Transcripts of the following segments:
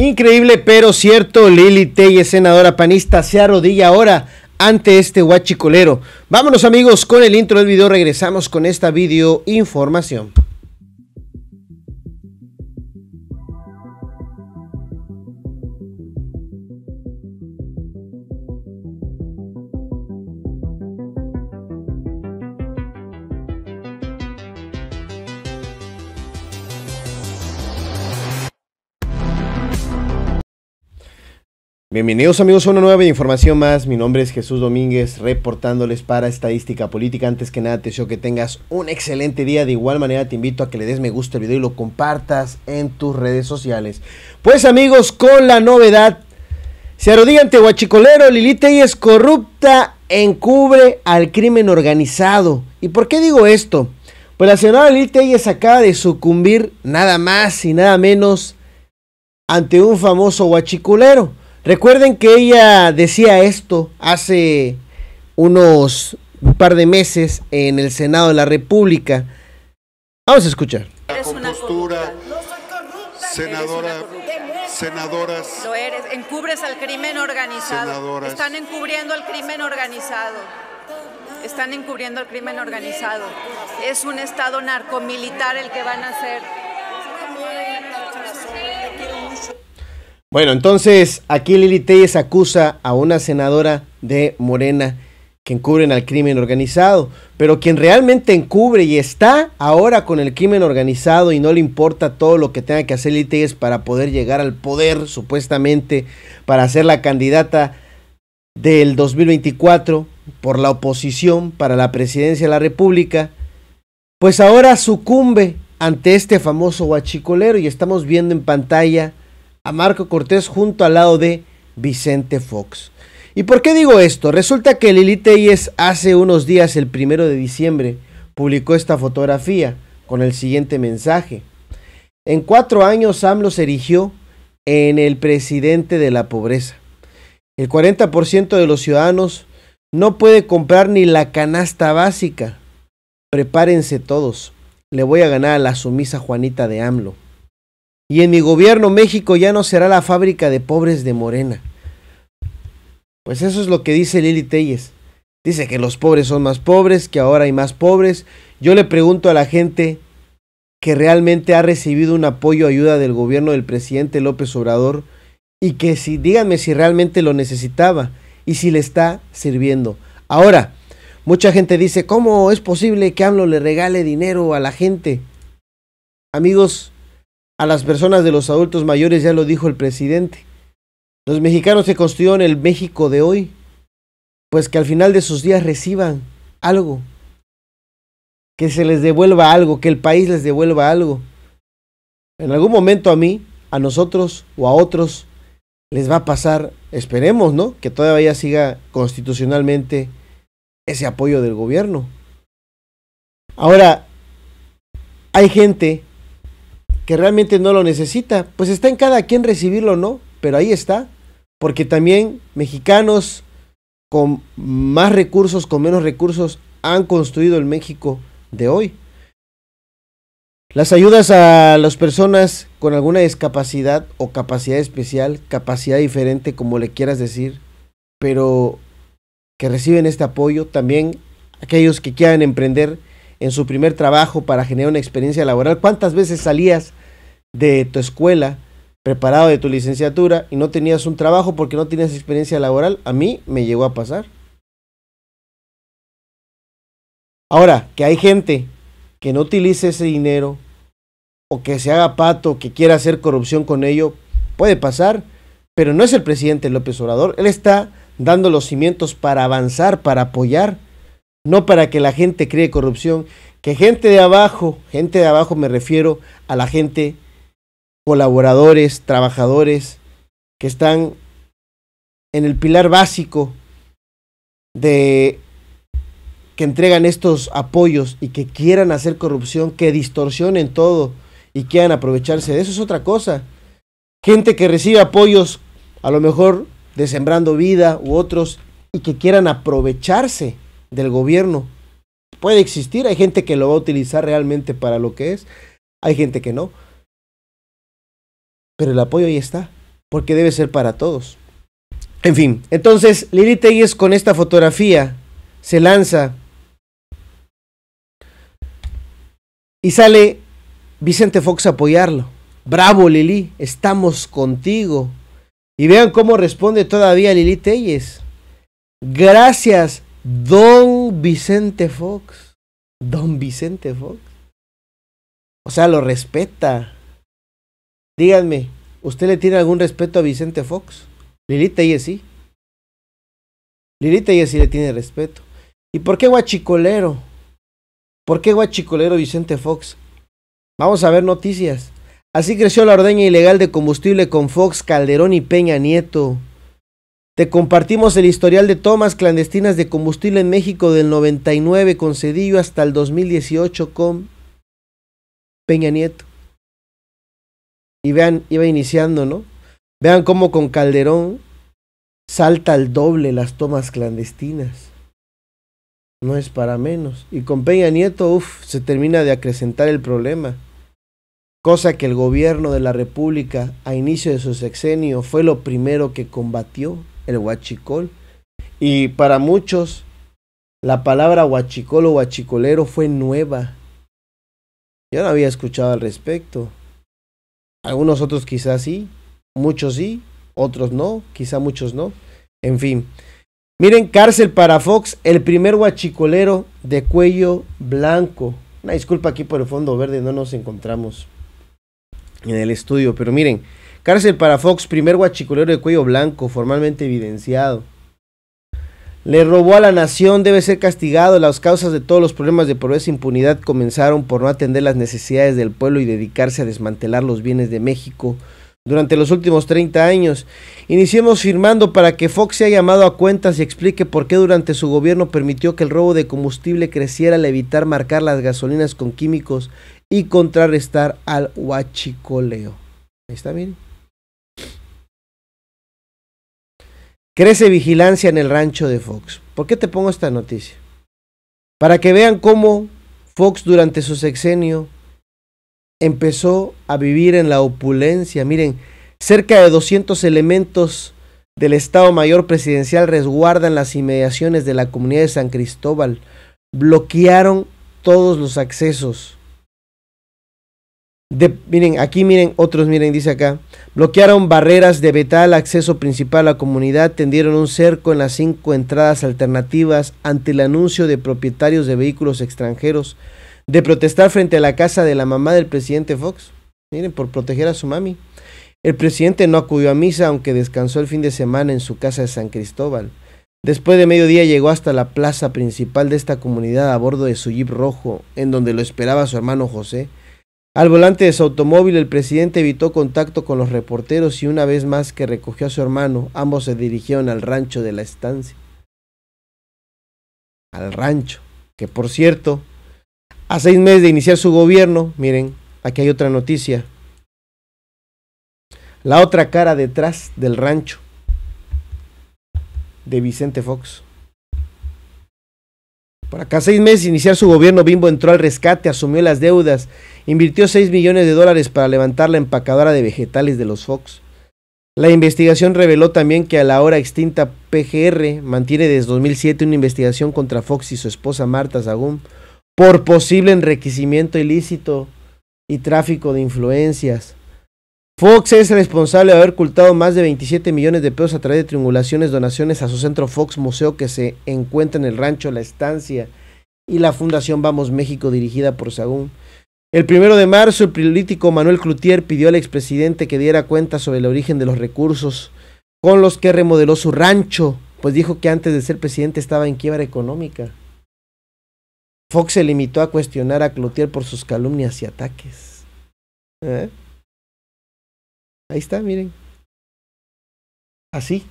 Increíble pero cierto, Lili Telle, senadora panista, se arrodilla ahora ante este guachicolero. Vámonos amigos con el intro del video, regresamos con esta video información. Bienvenidos amigos a una nueva información más, mi nombre es Jesús Domínguez reportándoles para Estadística Política, antes que nada te deseo que tengas un excelente día, de igual manera te invito a que le des me gusta al video y lo compartas en tus redes sociales. Pues amigos, con la novedad, se arrodilla ante Huachicolero, y es corrupta, encubre al crimen organizado. ¿Y por qué digo esto? Pues la señora es acaba de sucumbir nada más y nada menos ante un famoso huachicolero Recuerden que ella decía esto hace unos par de meses en el Senado de la República. Vamos a escuchar. Eres una senadora, senadoras. Lo eres, encubres al crimen organizado. Están encubriendo al crimen organizado están encubriendo al crimen organizado. Es un estado narcomilitar el que van a hacer. Bueno, entonces aquí Lili Telles acusa a una senadora de Morena que encubren al crimen organizado, pero quien realmente encubre y está ahora con el crimen organizado y no le importa todo lo que tenga que hacer Lili Telles para poder llegar al poder, supuestamente, para ser la candidata del 2024 por la oposición para la presidencia de la República, pues ahora sucumbe ante este famoso huachicolero y estamos viendo en pantalla a Marco Cortés junto al lado de Vicente Fox. ¿Y por qué digo esto? Resulta que Lili Telles hace unos días, el primero de diciembre, publicó esta fotografía con el siguiente mensaje. En cuatro años AMLO se erigió en el presidente de la pobreza. El 40% de los ciudadanos no puede comprar ni la canasta básica. Prepárense todos. Le voy a ganar a la sumisa Juanita de AMLO. Y en mi gobierno México ya no será la fábrica de pobres de Morena. Pues eso es lo que dice Lili Telles. Dice que los pobres son más pobres, que ahora hay más pobres. Yo le pregunto a la gente que realmente ha recibido un apoyo ayuda del gobierno del presidente López Obrador y que si díganme si realmente lo necesitaba y si le está sirviendo. Ahora, mucha gente dice, ¿cómo es posible que AMLO le regale dinero a la gente? Amigos, a las personas de los adultos mayores, ya lo dijo el presidente. Los mexicanos se construyeron el México de hoy, pues que al final de sus días reciban algo, que se les devuelva algo, que el país les devuelva algo. En algún momento a mí, a nosotros o a otros les va a pasar, esperemos, ¿no? Que todavía siga constitucionalmente ese apoyo del gobierno. Ahora, hay gente que realmente no lo necesita. Pues está en cada quien recibirlo o no, pero ahí está. Porque también mexicanos con más recursos, con menos recursos, han construido el México de hoy. Las ayudas a las personas con alguna discapacidad o capacidad especial, capacidad diferente, como le quieras decir, pero que reciben este apoyo, también aquellos que quieran emprender en su primer trabajo para generar una experiencia laboral. ¿Cuántas veces salías de tu escuela, preparado de tu licenciatura y no tenías un trabajo porque no tenías experiencia laboral, a mí me llegó a pasar. Ahora, que hay gente que no utilice ese dinero o que se haga pato, que quiera hacer corrupción con ello, puede pasar, pero no es el presidente López Obrador, él está dando los cimientos para avanzar, para apoyar, no para que la gente cree corrupción, que gente de abajo, gente de abajo me refiero a la gente colaboradores, trabajadores que están en el pilar básico de que entregan estos apoyos y que quieran hacer corrupción, que distorsionen todo y quieran aprovecharse de eso es otra cosa. Gente que recibe apoyos a lo mejor de Sembrando Vida u otros y que quieran aprovecharse del gobierno. Puede existir, hay gente que lo va a utilizar realmente para lo que es, hay gente que no pero el apoyo ahí está, porque debe ser para todos. En fin, entonces Lili Telles con esta fotografía se lanza y sale Vicente Fox a apoyarlo. Bravo Lili, estamos contigo. Y vean cómo responde todavía Lili Telles. Gracias, don Vicente Fox. Don Vicente Fox. O sea, lo respeta. Díganme, ¿usted le tiene algún respeto a Vicente Fox? Lilita Yesi. Lilita sí le tiene respeto. ¿Y por qué guachicolero? ¿Por qué guachicolero Vicente Fox? Vamos a ver noticias. Así creció la ordeña ilegal de combustible con Fox, Calderón y Peña Nieto. Te compartimos el historial de tomas clandestinas de combustible en México del 99 con Cedillo hasta el 2018 con Peña Nieto. Y vean, iba iniciando, ¿no? Vean cómo con Calderón salta al doble las tomas clandestinas. No es para menos. Y con Peña Nieto, uff, se termina de acrecentar el problema. Cosa que el gobierno de la República a inicio de su sexenio fue lo primero que combatió, el huachicol. Y para muchos, la palabra huachicol o huachicolero fue nueva. Yo no había escuchado al respecto. Algunos otros quizás sí, muchos sí, otros no, quizá muchos no. En fin. Miren, cárcel para Fox, el primer guachicolero de cuello blanco. Una disculpa aquí por el fondo verde, no nos encontramos en el estudio, pero miren, cárcel para Fox, primer guachicolero de cuello blanco, formalmente evidenciado le robó a la nación, debe ser castigado. Las causas de todos los problemas de pobreza e impunidad comenzaron por no atender las necesidades del pueblo y dedicarse a desmantelar los bienes de México durante los últimos 30 años. Iniciemos firmando para que Fox sea llamado a cuentas y explique por qué durante su gobierno permitió que el robo de combustible creciera al evitar marcar las gasolinas con químicos y contrarrestar al huachicoleo. está, bien. Crece vigilancia en el rancho de Fox. ¿Por qué te pongo esta noticia? Para que vean cómo Fox durante su sexenio empezó a vivir en la opulencia. Miren, cerca de 200 elementos del Estado Mayor Presidencial resguardan las inmediaciones de la comunidad de San Cristóbal. Bloquearon todos los accesos miren, aquí miren, otros miren, dice acá. Bloquearon barreras de Betal, acceso principal a la comunidad, tendieron un cerco en las cinco entradas alternativas ante el anuncio de propietarios de vehículos extranjeros de protestar frente a la casa de la mamá del presidente Fox. Miren, por proteger a su mami. El presidente no acudió a misa, aunque descansó el fin de semana en su casa de San Cristóbal. Después de mediodía llegó hasta la plaza principal de esta comunidad a bordo de su jeep rojo, en donde lo esperaba su hermano José. Al volante de su automóvil, el presidente evitó contacto con los reporteros y una vez más que recogió a su hermano, ambos se dirigieron al rancho de la estancia. Al rancho, que por cierto, a seis meses de iniciar su gobierno, miren, aquí hay otra noticia. La otra cara detrás del rancho de Vicente Fox. Por acá seis meses iniciar su gobierno, Bimbo entró al rescate, asumió las deudas, invirtió 6 millones de dólares para levantar la empacadora de vegetales de los Fox. La investigación reveló también que a la hora extinta PGR mantiene desde 2007 una investigación contra Fox y su esposa Marta Sagún por posible enriquecimiento ilícito y tráfico de influencias. Fox es responsable de haber ocultado más de 27 millones de pesos a través de triangulaciones, donaciones a su centro Fox Museo que se encuentra en el rancho La Estancia y la Fundación Vamos México dirigida por Sagún. El primero de marzo, el político Manuel Cloutier pidió al expresidente que diera cuenta sobre el origen de los recursos con los que remodeló su rancho, pues dijo que antes de ser presidente estaba en quiebra económica. Fox se limitó a cuestionar a Cloutier por sus calumnias y ataques. ¿Eh? Ahí está, miren. Así,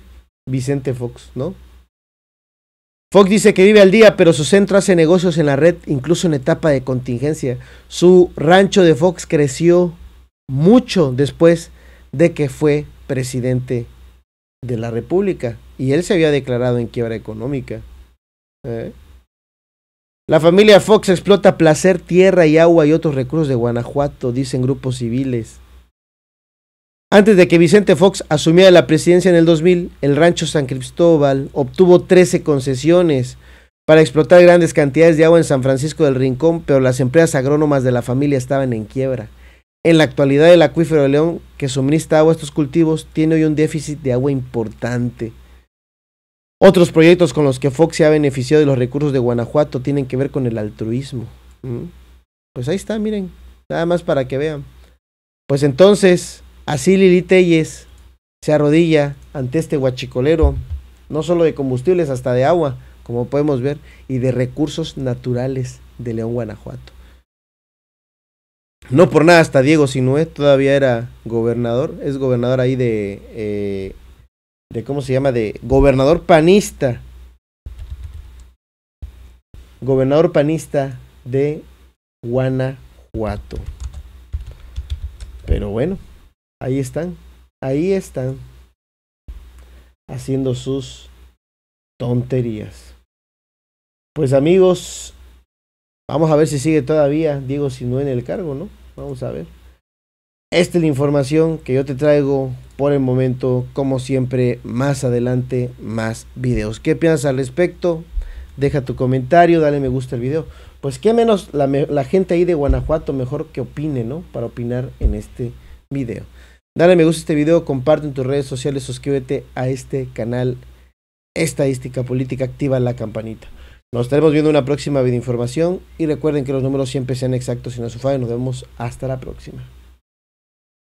Vicente Fox, ¿no? Fox dice que vive al día, pero su centro hace negocios en la red, incluso en etapa de contingencia. Su rancho de Fox creció mucho después de que fue presidente de la República y él se había declarado en quiebra económica. ¿eh? La familia Fox explota placer, tierra y agua y otros recursos de Guanajuato, dicen grupos civiles. Antes de que Vicente Fox asumiera la presidencia en el 2000, el rancho San Cristóbal obtuvo 13 concesiones para explotar grandes cantidades de agua en San Francisco del Rincón, pero las empresas agrónomas de la familia estaban en quiebra. En la actualidad el acuífero de León, que suministra agua a estos cultivos, tiene hoy un déficit de agua importante. Otros proyectos con los que Fox se ha beneficiado de los recursos de Guanajuato tienen que ver con el altruismo. Mm. Pues ahí está, miren, nada más para que vean. Pues entonces, Así Lili Telles se arrodilla ante este guachicolero, no solo de combustibles, hasta de agua, como podemos ver, y de recursos naturales de León, Guanajuato. No por nada, hasta Diego Sinué todavía era gobernador, es gobernador ahí de, eh, de ¿cómo se llama? De gobernador panista. Gobernador panista de Guanajuato. Pero bueno, Ahí están, ahí están, haciendo sus tonterías. Pues amigos, vamos a ver si sigue todavía Diego no en el cargo, ¿no? Vamos a ver. Esta es la información que yo te traigo por el momento, como siempre, más adelante, más videos. ¿Qué piensas al respecto? Deja tu comentario, dale me gusta al video. Pues qué menos la, la gente ahí de Guanajuato mejor que opine, ¿no? Para opinar en este video. Dale me gusta a este video, comparte en tus redes sociales, suscríbete a este canal Estadística Política, activa la campanita. Nos estaremos viendo en una próxima información y recuerden que los números siempre sean exactos y no se Nos vemos hasta la próxima.